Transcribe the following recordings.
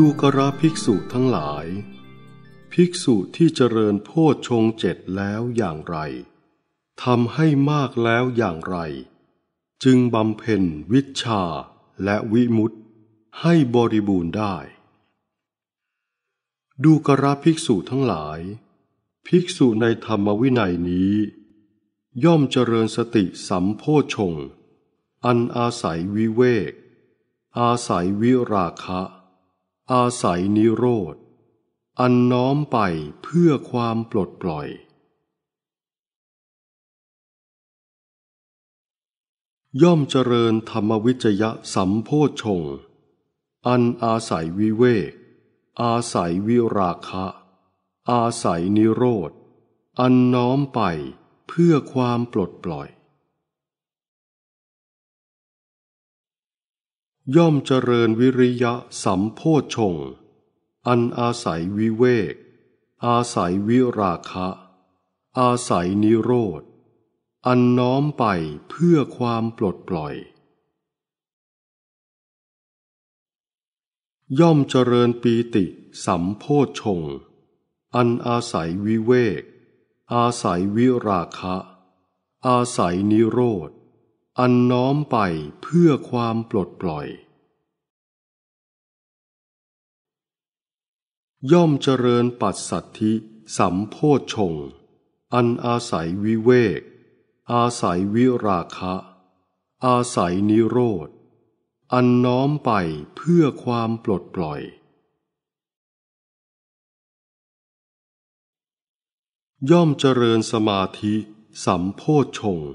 ดูกระภิกษุทั้งหลาย ภิกษุที่เจริญโพชฌงเจ็ดแล้วอย่างไรทำให้มากแล้วอย่างไร จึงบำเพ็ญวิชาและวิมุตตให้บริบูรณ์ได้ ดูกระภิกษุทั้งหลาย ภิกษุในธรรมวินัยนี้ ย่อมเจริญสติสัมโพชงอันอาศัยวิเวกอาศัยวิราคะอาศัยนิโรธ อันน้อมไปเพื่อความปลดปล่อย ย่อมเจริญธรรมวิจยะสัมโพชง อันอาศัยวิเวก อาศัยวิราคะ อาศัยนิโรธ อันน้อมไปเพื่อความปลดปล่อยย่อมเจริญวิริยะสัมโพชง อันอาศัยวิเวก อาศัยวิราคะ อาศัยนิโรธ อันน้อมไปเพื่อความปลดปล่อย ย่อมเจริญปีติสัมโพชง อันอาศัยวิเวก อาศัยวิราคะ อาศัยนิโรธอันน้อมไปเพื่อความปลดปล่อย ย่อมเจริญปัสสัทธิ สัมโพชฌงอันอาศัยวิเวก อาศัยวิราคะ อาศัยนิโรธ อันน้อมไปเพื่อความปลดปล่อย ย่อมเจริญสมาธิ สัมโพชฌง์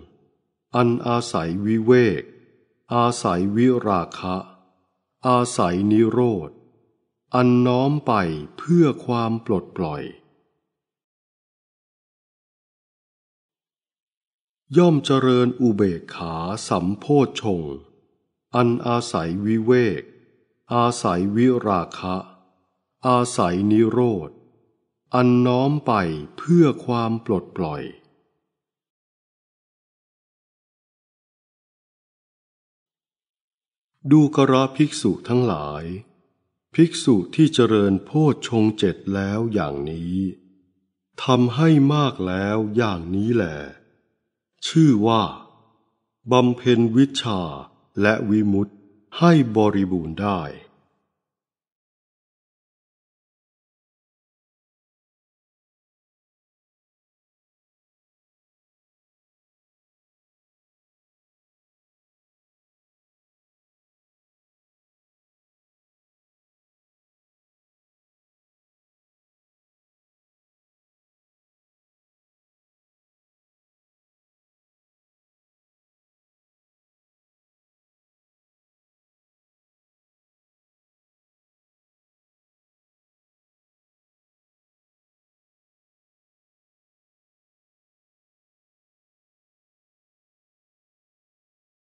อันอาศัยวิเวก อาศัยวิราคะ อาศัยนิโรธ อันน้อมไปเพื่อความปลดปล่อย ย่อมเจริญอุเบกขาสัมโพชฌงอันอาศัยวิเวก อาศัยวิราคะ อาศัยนิโรธ อันน้อมไปเพื่อความปลดปล่อยดูกระภิกษุทั้งหลาย ภิกษุที่เจริญโพชฌงเจ็ดแล้วอย่างนี้ทำให้มากแล้วอย่างนี้แหลชื่อว่าบำเพ็ญวิชาและวิมุตให้บริบูรณ์ได้